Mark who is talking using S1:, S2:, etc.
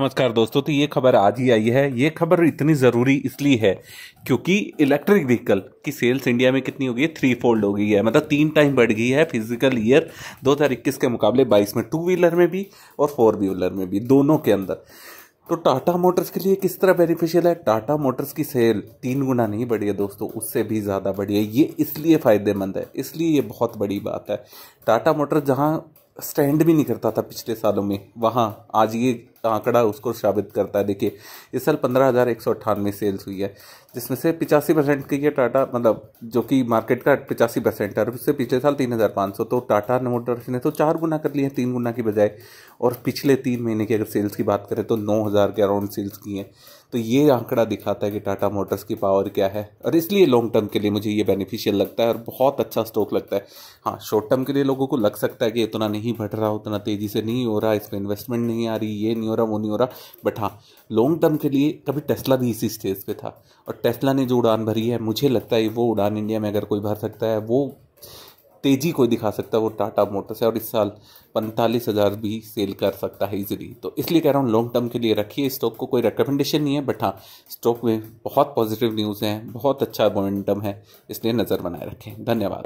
S1: नमस्कार दोस्तों तो ये खबर आज ही आई है ये खबर इतनी ज़रूरी इसलिए है क्योंकि इलेक्ट्रिक व्हीकल की सेल्स इंडिया में कितनी हो गई है थ्री फोल्ड हो गई है मतलब तीन टाइम बढ़ गई है फिजिकल ईयर 2021 के मुकाबले 22 में टू व्हीलर में भी और फोर व्हीलर में भी दोनों के अंदर तो टाटा मोटर्स के लिए किस तरह बेनिफिशियल है टाटा मोटर्स की सेल तीन गुना नहीं बढ़ी है दोस्तों उससे भी ज़्यादा बढ़ी है ये इसलिए फ़ायदेमंद है इसलिए ये बहुत बड़ी बात है टाटा मोटर्स जहाँ स्टैंड भी नहीं करता था पिछले सालों में वहाँ आज ये आंकड़ा उसको साबित करता है देखिए इस साल पंद्रह हज़ार एक सौ अट्ठानवे सेल्स हुई है जिसमें से पिचासी परसेंट की ये टाटा मतलब जो कि मार्केट का पिचासी परसेंट है और उससे पिछले साल तीन हज़ार पाँच सौ तो टाटा मोटर्स ने तो चार गुना कर लिए तीन गुना की बजाय और पिछले तीन महीने की अगर सेल्स की बात करें तो नौ हज़ार के अराउंड सेल्स की हैं तो ये आंकड़ा दिखाता है कि टाटा मोटर्स की पावर क्या है और इसलिए लॉन्ग टर्म के लिए मुझे ये बेनिफिशियल लगता है और बहुत अच्छा स्टॉक लगता है हाँ शॉर्ट टर्म के लिए लोगों को लग सकता है कि इतना नहीं बढ़ रहा उतना तेज़ी से नहीं हो रहा इसमें इन्वेस्टमेंट नहीं आ रही ये नहीं हो रहा वो नहीं हो रहा बट हाँ लॉन्ग टर्म के लिए कभी टेस्ला भी इसी स्टेज पर था और टेस्ला ने जो उड़ान भरी है मुझे लगता है वो उड़ान इंडिया में अगर कोई भर सकता है वो तेज़ी कोई दिखा सकता है वो टाटा मोटर्स है और इस साल पैंतालीस हज़ार भी सेल कर सकता है इजीली तो इसलिए कह रहा हूँ लॉन्ग टर्म के लिए रखिए स्टॉक को कोई रिकमेंडेशन नहीं है बट हाँ स्टॉक में बहुत पॉजिटिव न्यूज़ हैं बहुत अच्छा मोमेंटम है इसलिए नज़र बनाए रखें धन्यवाद